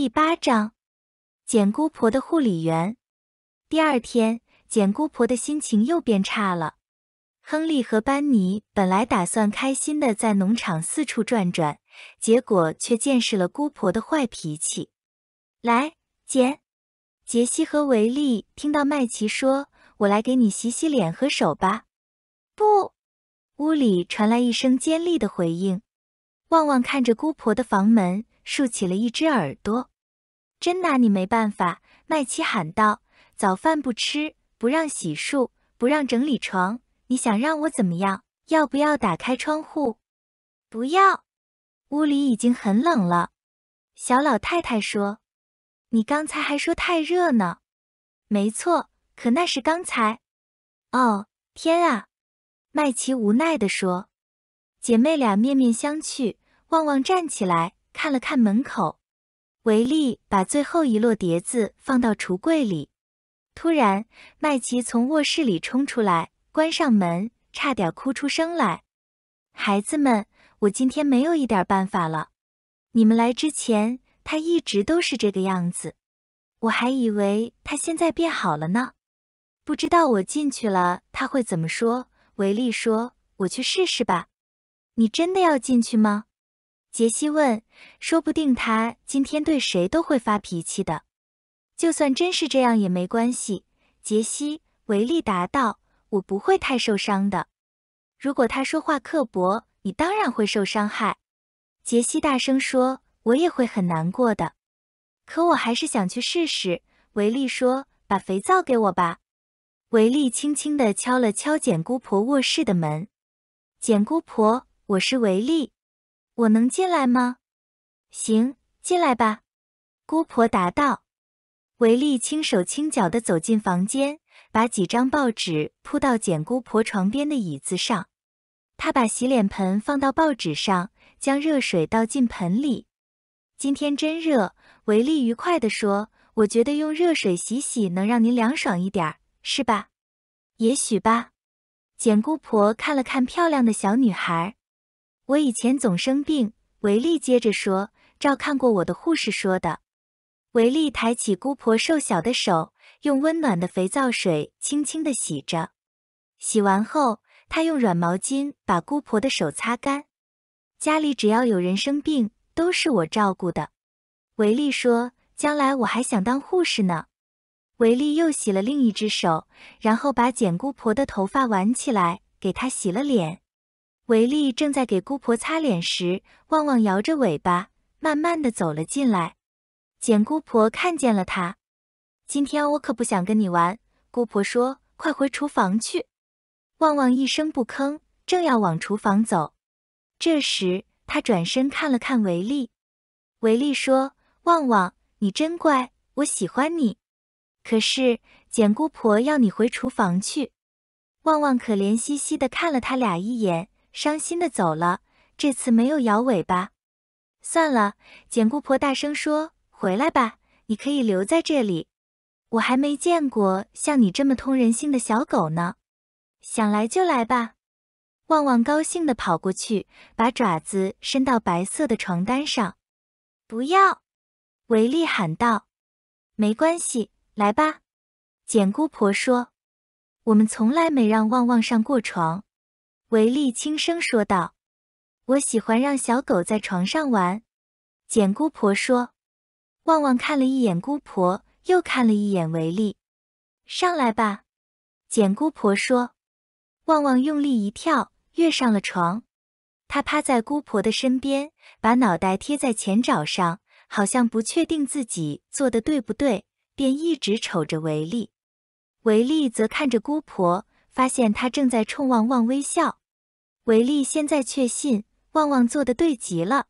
第八章，简姑婆的护理员。第二天，简姑婆的心情又变差了。亨利和班尼本来打算开心的在农场四处转转，结果却见识了姑婆的坏脾气。来，简。杰西和维利听到麦琪说：“我来给你洗洗脸和手吧。”不，屋里传来一声尖利的回应。旺旺看着姑婆的房门。竖起了一只耳朵，真拿你没办法！麦琪喊道：“早饭不吃，不让洗漱，不让整理床，你想让我怎么样？要不要打开窗户？”“不要，屋里已经很冷了。”小老太太说。“你刚才还说太热呢。”“没错，可那是刚才。”“哦，天啊！”麦琪无奈地说。姐妹俩面面相觑，旺旺站起来。看了看门口，维利把最后一摞碟子放到橱柜里。突然，麦琪从卧室里冲出来，关上门，差点哭出声来。孩子们，我今天没有一点办法了。你们来之前，他一直都是这个样子。我还以为他现在变好了呢。不知道我进去了，他会怎么说？维利说：“我去试试吧。”你真的要进去吗？杰西问：“说不定他今天对谁都会发脾气的。就算真是这样也没关系。”杰西维利答道：“我不会太受伤的。如果他说话刻薄，你当然会受伤害。”杰西大声说：“我也会很难过的。可我还是想去试试。”维利说：“把肥皂给我吧。”维利轻轻地敲了敲简姑婆卧室的门。“简姑婆，我是维利。”我能进来吗？行，进来吧。”姑婆答道。维利轻手轻脚的走进房间，把几张报纸铺到简姑婆床边的椅子上。他把洗脸盆放到报纸上，将热水倒进盆里。今天真热，维利愉快的说：“我觉得用热水洗洗能让您凉爽一点，是吧？”“也许吧。”简姑婆看了看漂亮的小女孩。我以前总生病，维利接着说：“照看过我的护士说的。”维利抬起姑婆瘦小的手，用温暖的肥皂水轻轻地洗着。洗完后，他用软毛巾把姑婆的手擦干。家里只要有人生病，都是我照顾的。维利说：“将来我还想当护士呢。”维利又洗了另一只手，然后把剪姑婆的头发挽起来，给她洗了脸。维利正在给姑婆擦脸时，旺旺摇着尾巴，慢慢地走了进来。简姑婆看见了他，今天我可不想跟你玩。姑婆说：“快回厨房去。”旺旺一声不吭，正要往厨房走，这时他转身看了看维利。维利说：“旺旺，你真乖，我喜欢你。可是简姑婆要你回厨房去。”旺旺可怜兮兮地看了他俩一眼。伤心的走了，这次没有摇尾巴。算了，简姑婆大声说：“回来吧，你可以留在这里。我还没见过像你这么通人性的小狗呢。想来就来吧。”旺旺高兴地跑过去，把爪子伸到白色的床单上。“不要！”维利喊道。“没关系，来吧。”简姑婆说，“我们从来没让旺旺上过床。”维利轻声说道：“我喜欢让小狗在床上玩。”简姑婆说。旺旺看了一眼姑婆，又看了一眼维利。“上来吧。”简姑婆说。旺旺用力一跳，跃上了床。他趴在姑婆的身边，把脑袋贴在前爪上，好像不确定自己做的对不对，便一直瞅着维利。维利则看着姑婆，发现她正在冲旺旺微笑。维利现在确信，旺旺做的对极了。